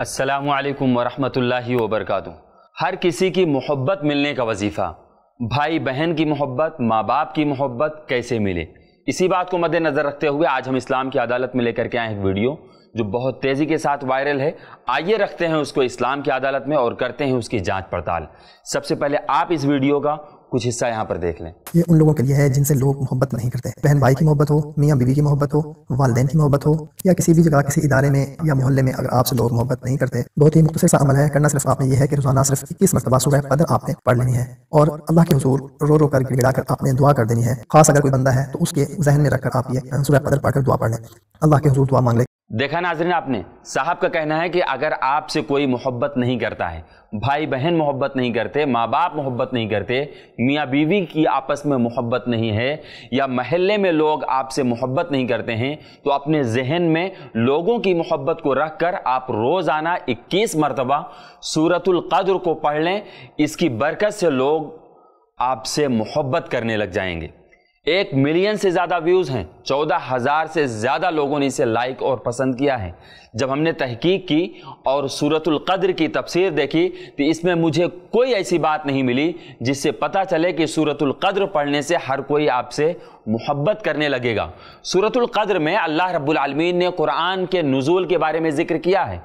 असलकम वरहमल वरक हर किसी की मोहब्बत मिलने का वजीफ़ा भाई बहन की मोहब्बत माँ बाप की मोहब्बत कैसे मिले इसी बात को मद्देनज़र रखते हुए आज हम इस्लाम की अदालत में लेकर के आए एक वीडियो जो बहुत तेज़ी के साथ वायरल है आइए रखते हैं उसको इस्लाम की अदालत में और करते हैं उसकी जांच पड़ताल सबसे पहले आप इस वीडियो का कुछ हिस्सा यहाँ पर देख लें ये उन लोगों के लिए है जिनसे लोग मोहब्बत नहीं करते बहन भाई की मोहब्बत हो मियाँ बीवी की मोहब्बत हो वालदेन की मोहब्बत हो या किसी भी जगह किसी इदारे में या मोहल्ले में अगर आपसे लोग मोहब्बत नहीं करते बहुत ही मुख्तर सा अमल है करना सिर्फ आपने ये है कि रोजाना सिर्फ इक्कीस मरतबा सुबह पदर आपने पढ़ लेनी है और अल्लाह के हजूर रो रो कर गिड़ा कर आपने दुआ कर देनी है खास अगर कोई बंदा है तो उसके जहन में रखकर आप ये सुबह पदर पढ़कर दुआ पढ़ लें अल्लाह के हजूर दुआ मांग ले देखा नाजरीन आपने साहब का कहना है कि अगर आपसे कोई मोहब्बत नहीं करता है भाई बहन मोहब्बत नहीं करते माँ बाप मोहब्बत नहीं करते मियाँ बीवी की आपस में मोहब्बत नहीं है या महल्ले में लोग आपसे मोहब्बत नहीं करते हैं तो अपने जहन में लोगों की मोहब्बत को रख कर आप रोज़ाना इक्कीस मरतबा सूरतुल्क़द्र को पढ़ लें इसकी बरकत से लोग आपसे मोहब्बत करने लग जाएंगे एक मिलियन से ज़्यादा व्यूज़ हैं चौदह हज़ार से ज़्यादा लोगों ने इसे लाइक और पसंद किया है जब हमने तहकीक की और सूरतुल कद्र की तफसीर देखी तो इसमें मुझे कोई ऐसी बात नहीं मिली जिससे पता चले कि सूरतुल कद्र पढ़ने से हर कोई आपसे मोहब्बत करने लगेगा सूरतुल कद्र में अल्लाह रब्बुल ने कुरान के नज़ुल के बारे में ज़िक्र किया है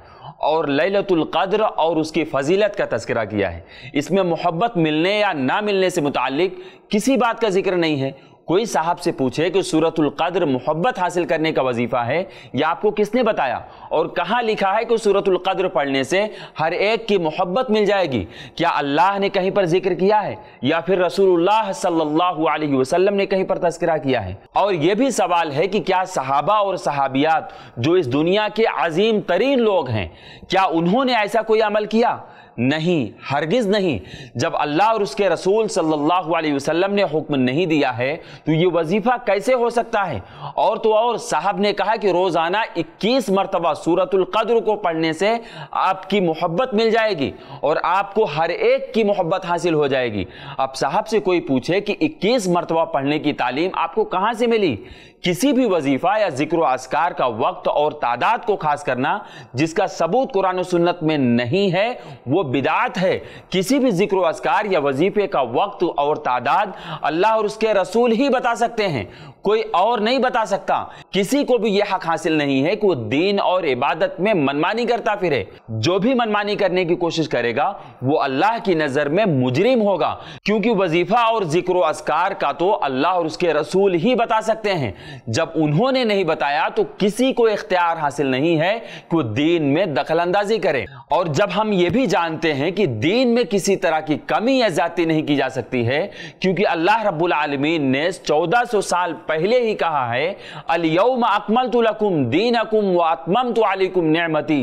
और ललतुल्क़द्र और उसकी फजीलत का तस्करा किया है इसमें मोहब्बत मिलने या ना मिलने से मुतल किसी बात का जिक्र नहीं है कोई साहब से पूछे कि सूरतुल कद्र मोहब्बत हासिल करने का वजीफ़ा है या आपको किसने बताया और कहाँ लिखा है कि सूरतुल कद्र पढ़ने से हर एक की मोहब्बत मिल जाएगी क्या अल्लाह ने कहीं पर जिक्र किया है या फिर रसूलुल्लाह सल्लल्लाहु अलैहि वसल्लम ने कहीं पर तस्करा किया है और यह भी सवाल है कि क्या सहाबा और सहाबियात जो इस दुनिया के अजीम तरीन लोग हैं क्या उन्होंने ऐसा कोई अमल किया नहीं हरगिज़ नहीं जब अल्लाह और उसके रसूल सल्लल्लाहु अलैहि वसल्लम ने हुक्म नहीं दिया है तो ये वजीफा कैसे हो सकता है और तो और साहब ने कहा कि रोज़ाना इक्कीस मरतबा सूरतुल कद्र को पढ़ने से आपकी मोहब्बत मिल जाएगी और आपको हर एक की मोहब्बत हासिल हो जाएगी अब साहब से कोई पूछे कि इक्कीस मरतबा पढ़ने की तालीम आपको कहाँ से मिली किसी भी वजीफा या जिक्र असकार का वक्त और तादाद को खास करना जिसका सबूत कुरान सुन्नत में नहीं है वो बिदात है किसी भी जिक्र असकार या वजीफे का वक्त और तादाद अल्लाह और उसके रसूल ही ही बता सकते हैं कोई और नहीं बता सकता किसी को भी यह हक हासिल नहीं है कि वो दीन और इबादत में मनमानी करता फिरे जो भी मनमानी करने की कोशिश करेगा वो अल्लाह की नज़र में मुजरिम होगा क्योंकि वजीफा और जिक्र असकार का तो अल्लाह और उसके रसूल ही बता सकते हैं जब उन्होंने नहीं बताया तो किसी को इख्तियार हासिल नहीं है कि वो दीन में दखल अंदाजी करे और जब हम ये भी जानते हैं कि दीन में किसी तरह की कमी या ज्यादा नहीं की जा सकती है क्योंकि अल्लाह रबुल आलमीन ने 1400 साल पहले ही कहा है अलयौम अकमल तुलकुम दीन अकुम व आत्मम तो अलीकुम नमती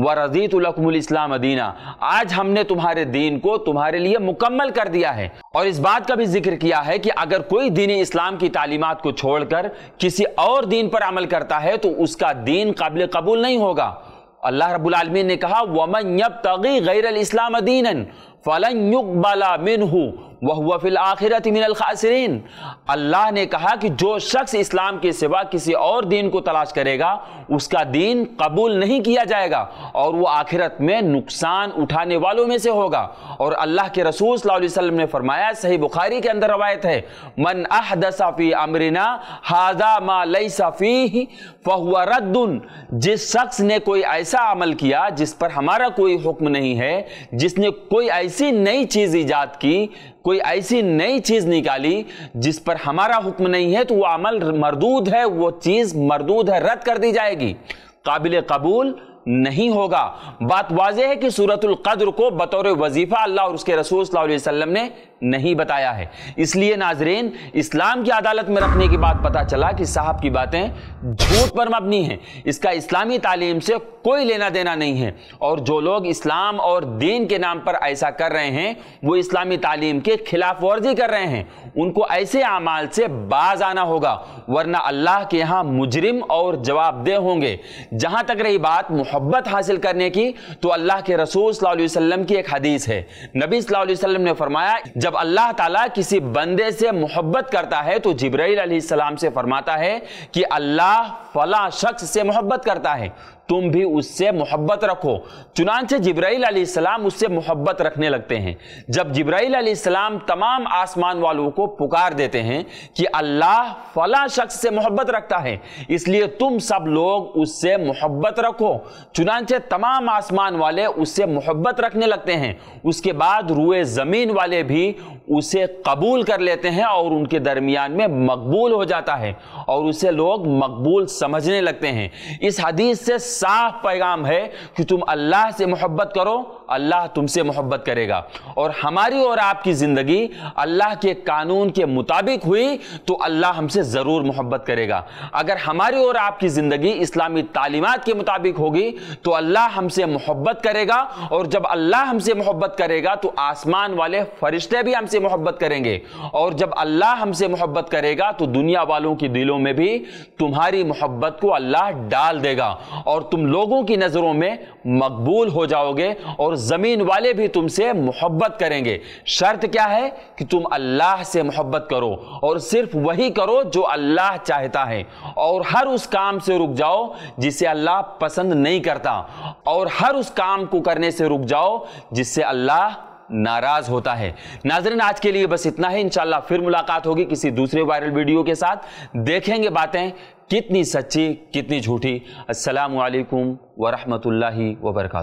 व रजीत इस्लाम दीना आज हमने तुम्हारे दीन को तुम्हारे लिए मुकम्मल कर दिया है और इस बात का भी जिक्र किया है कि अगर कोई दीन इस्लाम की तालीमत को छोड़कर किसी और दीन पर अमल करता है तो उसका दीन काबिल कबूल नहीं होगा अल्लाह रबालमीन ने कहा वमन यब तगी गैर इस्लाम अदीन फ़लन युक मिन वह हुआ फिल आखिरत मिनल अल्लाह ने कहा कि जो शख्स इस्लाम के सिवा किसी और दीन को तलाश करेगा उसका दीन कबूल नहीं किया जाएगा और वह आखिरत में नुकसान उठाने वालों में से होगा और अल्लाह के रसूल वसल्लम ने फरमाया सही बुखारी के अंदर रवायत है मन अहदसाफ़ी अमरीना हाजा लई सफ़ी फहुआ रद्दन जिस शख्स ने कोई ऐसा अमल किया जिस पर हमारा कोई हुक्म नहीं है जिसने कोई ऐसी नई चीज़ ईजाद की कोई ऐसी नई चीज निकाली जिस पर हमारा हुक्म नहीं है तो वो अमल मरदूद है वो चीज मरदूद है रद्द कर दी जाएगी काबिल कबूल नहीं होगा बात वाजह है कि सूरतुल कद्र को बतौर वजीफा अल्लाह और उसके रसूल वसल्लम ने नहीं बताया है इसलिए नाजरेन इस्लाम की अदालत में रखने के बाद पता चला कि साहब की बातें झूठ पर मबनी हैं इसका इस्लामी तालीम से कोई लेना देना नहीं है और जो लोग इस्लाम और दीन के नाम पर ऐसा कर रहे हैं वो इस्लामी तालीम के खिलाफ वर्जी कर रहे हैं उनको ऐसे अमाल से बाज आना होगा वरना अल्लाह के यहाँ मुजरिम और जवाबदेह होंगे जहाँ तक रही बात मोहब्बत हासिल करने की तो अल्लाह के रसूल सल्लल्लाहु अलैहि वसल्लम की एक हदीस है नबी सल्लल्लाहु अलैहि वसल्लम ने फरमाया जब अल्लाह ताला किसी बंदे से मोहब्बत करता है तो जिब्राइल अलैहिस्सलाम से फरमाता है कि अल्लाह फला शख्स से मोहब्बत करता है तुम भी उससे मोहब्बत रखो चुनानचे जब्राईल सलाम उससे मोहब्बत रखने लगते हैं जब ज़ब्राइल सलाम तमाम आसमान वालों को पुकार देते हैं कि अल्लाह फला शख्स से मोहब्बत रखता है इसलिए तुम सब लोग उससे मोहब्बत रखो चुनाचे तमाम आसमान वाले उससे मोहब्बत रखने लगते हैं उसके बाद रुए ज़मीन वाले भी उसे कबूल कर लेते हैं और उनके दरमियान में मकबूल हो जाता है और उसे लोग मकबूल समझने लगते हैं इस हदीस से साफ पैगाम है कि तुम अल्लाह से मोहब्बत करो अल्लाह तुमसे मोहब्बत करेगा और हमारी और आपकी ज़िंदगी अल्लाह के कानून के मुताबिक हुई तो अल्लाह हमसे ज़रूर मोहब्बत करेगा अगर हमारी और आपकी ज़िंदगी इस्लामी तालीमत के मुताबिक होगी तो अल्लाह हमसे मोहब्बत करेगा और जब अल्लाह हमसे मोहब्बत करेगा तो आसमान वाले फरिश्ते भी हमसे मोहब्बत करेंगे और जब अल्लाह हमसे मोहब्बत करेगा तो दुनिया वालों के दिलों में भी तुम्हारी मोहब्बत को अल्लाह डाल देगा और तुम लोगों की नज़रों में मकबूल हो जाओगे और ज़मीन वाले भी तुमसे मोहब्बत करेंगे शर्त क्या है कि तुम अल्लाह से मोहब्बत करो और सिर्फ वही करो जो अल्लाह चाहता है और हर उस काम से रुक जाओ जिसे अल्लाह पसंद नहीं करता और हर उस काम को करने से रुक जाओ जिससे अल्लाह नाराज होता है नाजरन आज के लिए बस इतना ही इंशाल्लाह फिर मुलाकात होगी किसी दूसरे वायरल वीडियो के साथ देखेंगे बातें कितनी सच्ची कितनी झूठी असलकम वरहमल वर्का